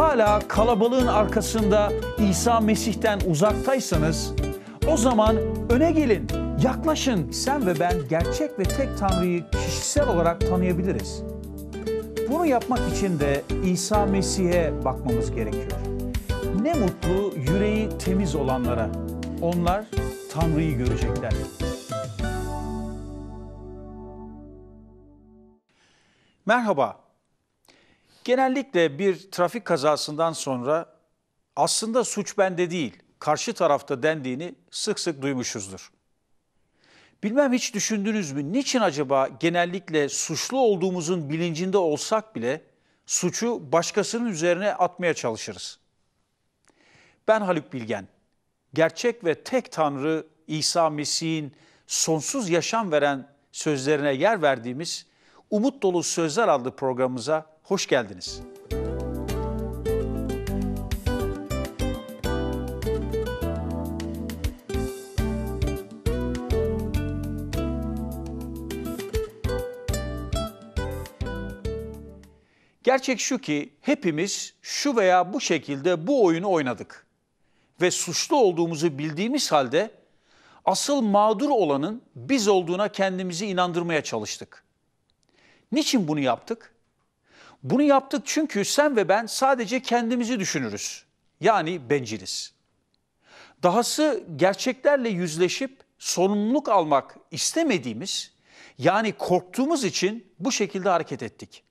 hala kalabalığın arkasında İsa Mesih'ten uzaktaysanız o zaman öne gelin, yaklaşın. Sen ve ben gerçek ve tek Tanrı'yı kişisel olarak tanıyabiliriz. Bunu yapmak için de İsa Mesih'e bakmamız gerekiyor. Ne mutlu yüreği temiz olanlara. Onlar Tanrı'yı görecekler. Merhaba. Genellikle bir trafik kazasından sonra aslında suç bende değil, karşı tarafta dendiğini sık sık duymuşuzdur. Bilmem hiç düşündünüz mü? Niçin acaba genellikle suçlu olduğumuzun bilincinde olsak bile suçu başkasının üzerine atmaya çalışırız? Ben Haluk Bilgen. Gerçek ve tek Tanrı İsa Mesih'in sonsuz yaşam veren sözlerine yer verdiğimiz Umut Dolu Sözler adlı programımıza Hoş geldiniz. Gerçek şu ki hepimiz şu veya bu şekilde bu oyunu oynadık ve suçlu olduğumuzu bildiğimiz halde asıl mağdur olanın biz olduğuna kendimizi inandırmaya çalıştık. Niçin bunu yaptık? Bunu yaptık çünkü sen ve ben sadece kendimizi düşünürüz. Yani benciliz. Dahası gerçeklerle yüzleşip sorumluluk almak istemediğimiz yani korktuğumuz için bu şekilde hareket ettik.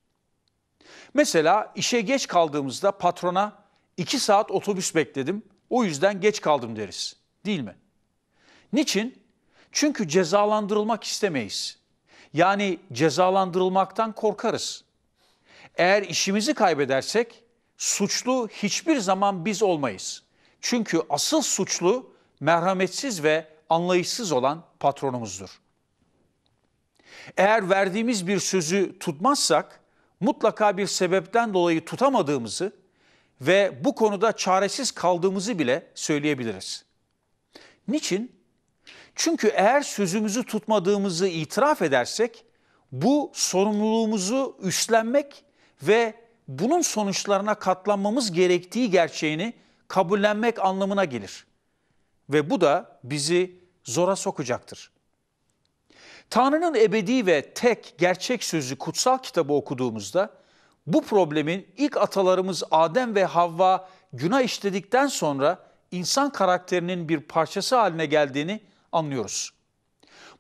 Mesela işe geç kaldığımızda patrona iki saat otobüs bekledim o yüzden geç kaldım deriz değil mi? Niçin? Çünkü cezalandırılmak istemeyiz. Yani cezalandırılmaktan korkarız. Eğer işimizi kaybedersek suçlu hiçbir zaman biz olmayız. Çünkü asıl suçlu merhametsiz ve anlayışsız olan patronumuzdur. Eğer verdiğimiz bir sözü tutmazsak mutlaka bir sebepten dolayı tutamadığımızı ve bu konuda çaresiz kaldığımızı bile söyleyebiliriz. Niçin? Çünkü eğer sözümüzü tutmadığımızı itiraf edersek bu sorumluluğumuzu üstlenmek ve bunun sonuçlarına katlanmamız gerektiği gerçeğini kabullenmek anlamına gelir. Ve bu da bizi zora sokacaktır. Tanrı'nın ebedi ve tek gerçek sözü kutsal kitabı okuduğumuzda bu problemin ilk atalarımız Adem ve Havva günah işledikten sonra insan karakterinin bir parçası haline geldiğini anlıyoruz.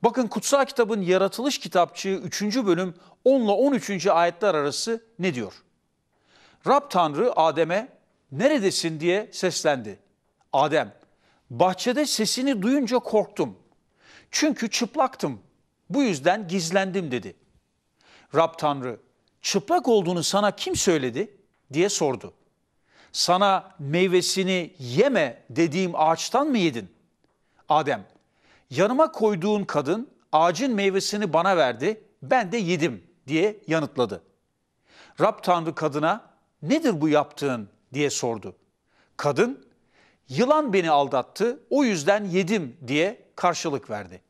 Bakın kutsal kitabın yaratılış kitapçığı 3. bölüm 10 ile 13. ayetler arası ne diyor? Rab Tanrı Adem'e neredesin diye seslendi. Adem, bahçede sesini duyunca korktum. Çünkü çıplaktım. Bu yüzden gizlendim dedi. Rab Tanrı, çıplak olduğunu sana kim söyledi diye sordu. Sana meyvesini yeme dediğim ağaçtan mı yedin? Adem, yanıma koyduğun kadın ağacın meyvesini bana verdi, ben de yedim diye yanıtladı. Rab Tanrı kadına nedir bu yaptığın diye sordu. Kadın yılan beni aldattı o yüzden yedim diye karşılık verdi.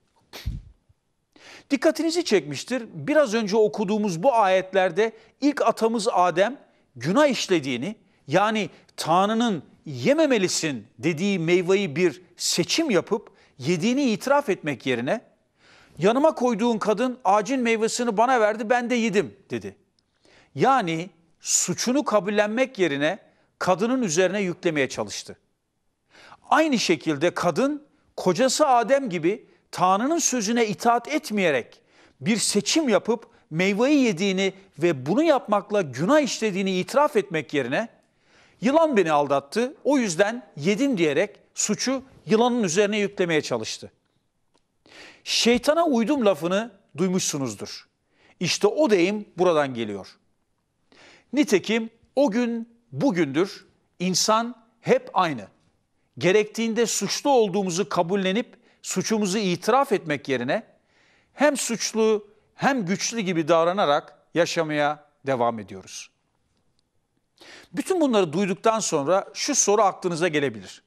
Dikkatinizi çekmiştir. Biraz önce okuduğumuz bu ayetlerde ilk atamız Adem günah işlediğini yani Tanrı'nın yememelisin dediği meyveyi bir seçim yapıp yediğini itiraf etmek yerine Yanıma koyduğun kadın ağacın meyvesini bana verdi ben de yedim dedi. Yani suçunu kabullenmek yerine kadının üzerine yüklemeye çalıştı. Aynı şekilde kadın kocası Adem gibi Tanrı'nın sözüne itaat etmeyerek bir seçim yapıp meyveyi yediğini ve bunu yapmakla günah işlediğini itiraf etmek yerine yılan beni aldattı o yüzden yedim diyerek suçu yılanın üzerine yüklemeye çalıştı. Şeytana uydum lafını duymuşsunuzdur. İşte o deyim buradan geliyor. Nitekim o gün bugündür insan hep aynı. Gerektiğinde suçlu olduğumuzu kabullenip suçumuzu itiraf etmek yerine hem suçlu hem güçlü gibi davranarak yaşamaya devam ediyoruz. Bütün bunları duyduktan sonra şu soru aklınıza gelebilir.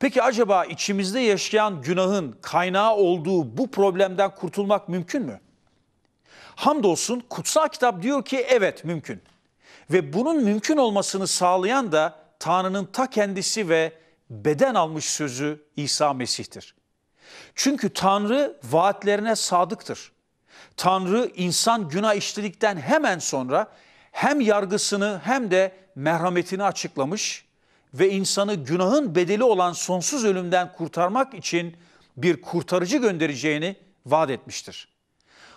Peki acaba içimizde yaşayan günahın kaynağı olduğu bu problemden kurtulmak mümkün mü? Hamdolsun kutsal kitap diyor ki evet mümkün. Ve bunun mümkün olmasını sağlayan da Tanrı'nın ta kendisi ve beden almış sözü İsa Mesih'tir. Çünkü Tanrı vaatlerine sadıktır. Tanrı insan günah işledikten hemen sonra hem yargısını hem de merhametini açıklamış ve insanı günahın bedeli olan sonsuz ölümden kurtarmak için bir kurtarıcı göndereceğini vaat etmiştir.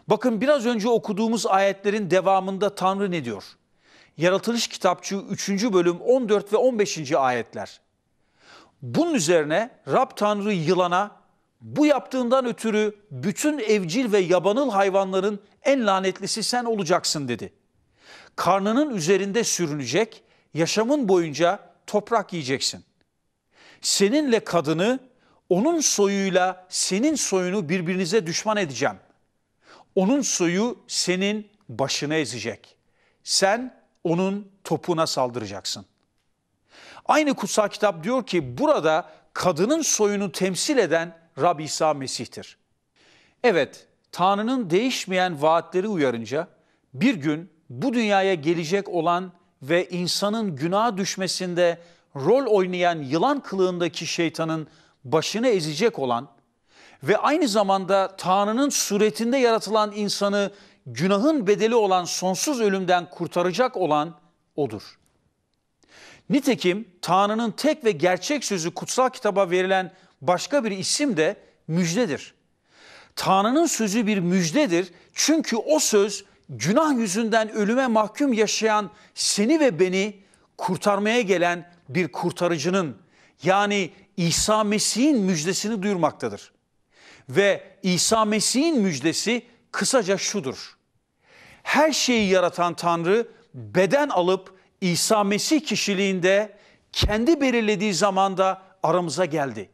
Bakın biraz önce okuduğumuz ayetlerin devamında Tanrı ne diyor? Yaratılış kitapçı 3. bölüm 14 ve 15. ayetler. Bunun üzerine Rab Tanrı yılana bu yaptığından ötürü bütün evcil ve yabanıl hayvanların en lanetlisi sen olacaksın dedi. Karnının üzerinde sürünecek, yaşamın boyunca toprak yiyeceksin. Seninle kadını, onun soyuyla senin soyunu birbirinize düşman edeceğim. Onun soyu senin başına ezecek. Sen onun topuna saldıracaksın. Aynı kutsal kitap diyor ki burada kadının soyunu temsil eden Rab İsa Mesih'tir. Evet, Tanrı'nın değişmeyen vaatleri uyarınca bir gün bu dünyaya gelecek olan ve insanın günaha düşmesinde rol oynayan yılan kılığındaki şeytanın başını ezecek olan ve aynı zamanda Tanrı'nın suretinde yaratılan insanı günahın bedeli olan sonsuz ölümden kurtaracak olan odur. Nitekim Tanrı'nın tek ve gerçek sözü kutsal kitaba verilen başka bir isim de müjdedir. Tanrı'nın sözü bir müjdedir çünkü o söz günah yüzünden ölüme mahkum yaşayan seni ve beni kurtarmaya gelen bir kurtarıcının yani İsa Mesih'in müjdesini duyurmaktadır. Ve İsa Mesih'in müjdesi kısaca şudur. Her şeyi yaratan Tanrı beden alıp İsa Mesih kişiliğinde kendi belirlediği zamanda aramıza geldi.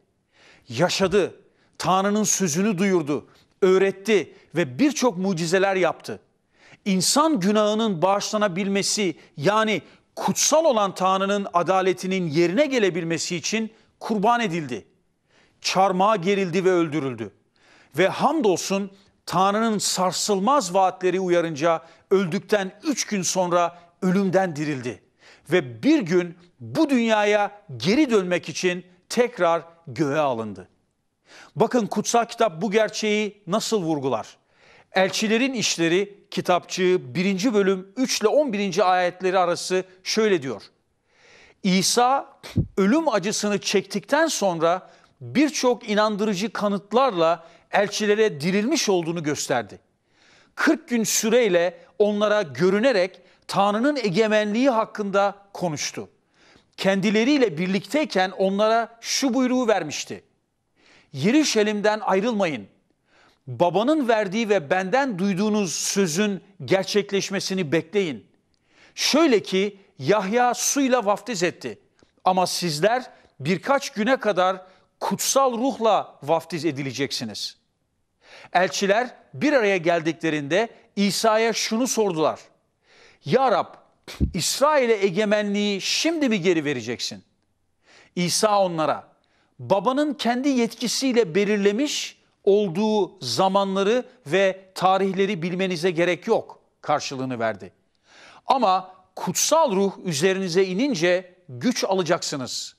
Yaşadı, Tanrı'nın sözünü duyurdu, öğretti ve birçok mucizeler yaptı insan günahının bağışlanabilmesi yani kutsal olan Tanrı'nın adaletinin yerine gelebilmesi için kurban edildi. çarmağa gerildi ve öldürüldü. Ve hamdolsun Tanrı'nın sarsılmaz vaatleri uyarınca öldükten üç gün sonra ölümden dirildi. Ve bir gün bu dünyaya geri dönmek için tekrar göğe alındı. Bakın kutsal kitap bu gerçeği nasıl vurgular? Elçilerin işleri kitapçığı 1. bölüm 3 ile 11. ayetleri arası şöyle diyor. İsa ölüm acısını çektikten sonra birçok inandırıcı kanıtlarla elçilere dirilmiş olduğunu gösterdi. 40 gün süreyle onlara görünerek Tanrı'nın egemenliği hakkında konuştu. Kendileriyle birlikteyken onlara şu buyruğu vermişti. Yerişelim'den ayrılmayın babanın verdiği ve benden duyduğunuz sözün gerçekleşmesini bekleyin. Şöyle ki Yahya suyla vaftiz etti ama sizler birkaç güne kadar kutsal ruhla vaftiz edileceksiniz. Elçiler bir araya geldiklerinde İsa'ya şunu sordular. Ya Rab İsrail'e egemenliği şimdi mi geri vereceksin? İsa onlara babanın kendi yetkisiyle belirlemiş olduğu zamanları ve tarihleri bilmenize gerek yok karşılığını verdi. Ama kutsal ruh üzerinize inince güç alacaksınız.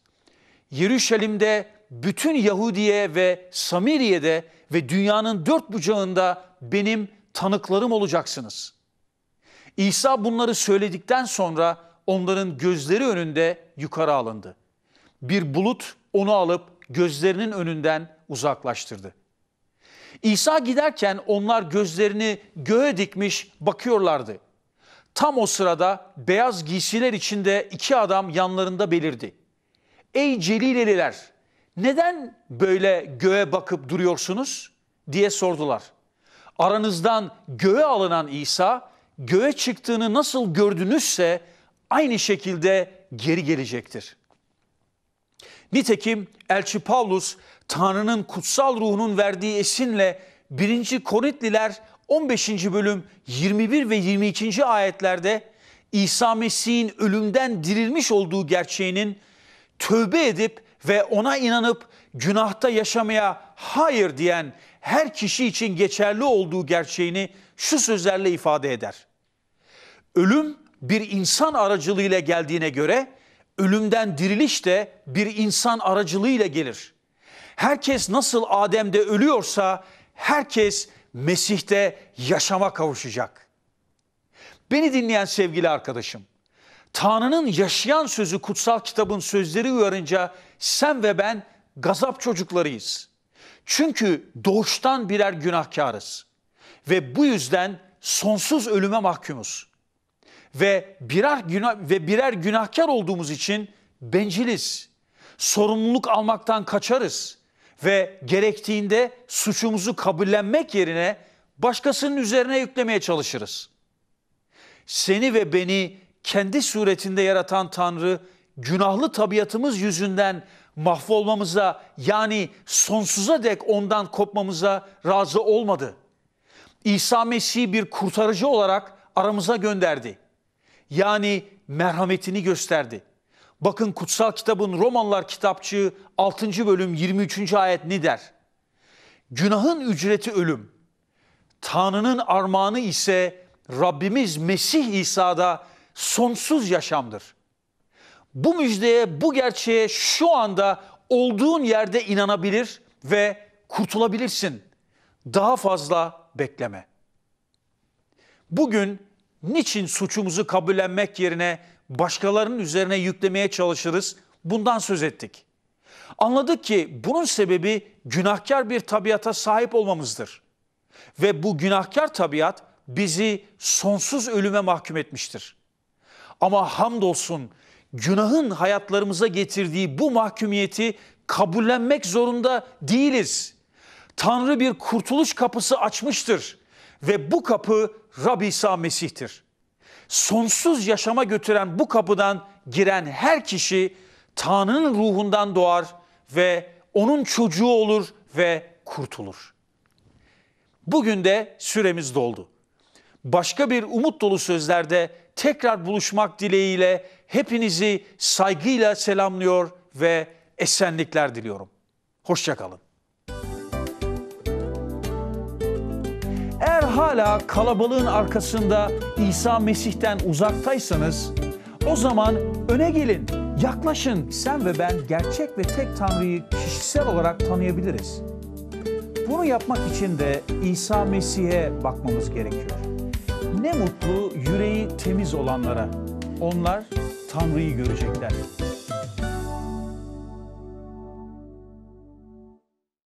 Yerüşalim'de bütün Yahudiye ve Samiriye'de ve dünyanın dört bucağında benim tanıklarım olacaksınız. İsa bunları söyledikten sonra onların gözleri önünde yukarı alındı. Bir bulut onu alıp gözlerinin önünden uzaklaştırdı. İsa giderken onlar gözlerini göğe dikmiş bakıyorlardı. Tam o sırada beyaz giysiler içinde iki adam yanlarında belirdi. Ey Celileliler neden böyle göğe bakıp duruyorsunuz diye sordular. Aranızdan göğe alınan İsa göğe çıktığını nasıl gördünüzse aynı şekilde geri gelecektir. Nitekim elçi Pavlus Tanrı'nın kutsal ruhunun verdiği esinle 1. Korintliler 15. bölüm 21 ve 22. ayetlerde İsa Mesih'in ölümden dirilmiş olduğu gerçeğinin tövbe edip ve ona inanıp günahta yaşamaya hayır diyen her kişi için geçerli olduğu gerçeğini şu sözlerle ifade eder. Ölüm bir insan aracılığıyla geldiğine göre ölümden diriliş de bir insan aracılığıyla gelir. Herkes nasıl Adem'de ölüyorsa herkes Mesih'te yaşama kavuşacak. Beni dinleyen sevgili arkadaşım, Tanrı'nın yaşayan sözü kutsal kitabın sözleri uyarınca sen ve ben gazap çocuklarıyız. Çünkü doğuştan birer günahkarız ve bu yüzden sonsuz ölüme mahkumuz. Ve birer günah ve birer günahkar olduğumuz için benciliz. Sorumluluk almaktan kaçarız ve gerektiğinde suçumuzu kabullenmek yerine başkasının üzerine yüklemeye çalışırız. Seni ve beni kendi suretinde yaratan Tanrı günahlı tabiatımız yüzünden mahvolmamıza yani sonsuza dek ondan kopmamıza razı olmadı. İsa Mesih'i bir kurtarıcı olarak aramıza gönderdi. Yani merhametini gösterdi.'' Bakın kutsal kitabın Romanlar kitapçığı 6. bölüm 23. ayet ne der? Günahın ücreti ölüm. Tanrı'nın armağanı ise Rabbimiz Mesih İsa'da sonsuz yaşamdır. Bu müjdeye, bu gerçeğe şu anda olduğun yerde inanabilir ve kurtulabilirsin. Daha fazla bekleme. Bugün niçin suçumuzu kabullenmek yerine başkalarının üzerine yüklemeye çalışırız. Bundan söz ettik. Anladık ki bunun sebebi günahkar bir tabiata sahip olmamızdır. Ve bu günahkar tabiat bizi sonsuz ölüme mahkum etmiştir. Ama hamdolsun günahın hayatlarımıza getirdiği bu mahkumiyeti kabullenmek zorunda değiliz. Tanrı bir kurtuluş kapısı açmıştır ve bu kapı Rab İsa Mesih'tir sonsuz yaşama götüren bu kapıdan giren her kişi Tanrı'nın ruhundan doğar ve onun çocuğu olur ve kurtulur. Bugün de süremiz doldu. Başka bir umut dolu sözlerde tekrar buluşmak dileğiyle hepinizi saygıyla selamlıyor ve esenlikler diliyorum. Hoşçakalın. hala kalabalığın arkasında İsa Mesih'ten uzaktaysanız o zaman öne gelin, yaklaşın. Sen ve ben gerçek ve tek Tanrı'yı kişisel olarak tanıyabiliriz. Bunu yapmak için de İsa Mesih'e bakmamız gerekiyor. Ne mutlu yüreği temiz olanlara. Onlar Tanrı'yı görecekler.